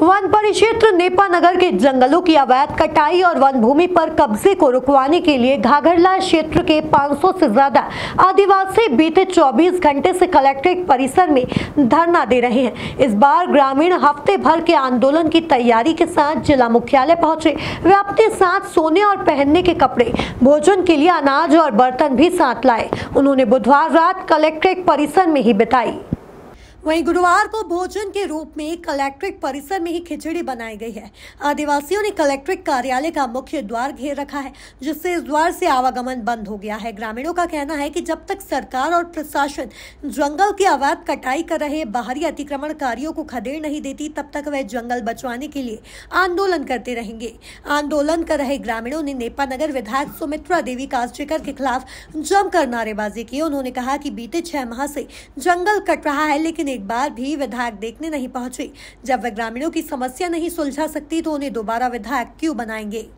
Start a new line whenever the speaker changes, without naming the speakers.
one परिक्षेत्र नगर के जंगलों की अवैध कटाई और वन भूमि पर कब्जे को रुकवाने के लिए घाघरला क्षेत्र के 500 से ज्यादा आदिवासी बीते 24 घंटे से कलेक्ट्रेट परिसर में धरना दे रहे हैं इस बार ग्रामीण हफ्ते भर के आंदोलन की तैयारी के साथ जिला मुख्यालय पहुंचे वे अपने साथ सोने और पहनने के कपड़े भोजन के लिए अनाज और बर्तन भी साथ लाए उन्होंने बुधवार रात कलेक्ट्रेट परिसर में ही बिताई वहीं गुरुवार को भोजन के रूप में कलेक्ट्रेट परिसर में ही खिचड़ी बनाई गई है आदिवासियों ने कलेक्ट्रेट कार्यालय का मुख्य द्वार घेर रखा है जिससे इस द्वार से आवागमन बंद हो गया है ग्रामीणों का कहना है कि जब तक सरकार और प्रशासन जंगल की अवैध कटाई कर रहे बाहरी अतिक्रमणकारियों को खदेड़ नहीं देती तब तक वह जंगल बचवाने के लिए आंदोलन करते रहेंगे आंदोलन कर रहे ग्रामीणों ने नेपा नगर विधायक सुमित्रा देवी कास्टेकर के खिलाफ जमकर नारेबाजी की उन्होंने कहा कि बीते छह माह से जंगल कट रहा है लेकिन एक बार भी विधायक देखने नहीं पहुंचे जब वे ग्रामीणों की समस्या नहीं सुलझा सकती तो उन्हें दोबारा विधायक क्यों बनाएंगे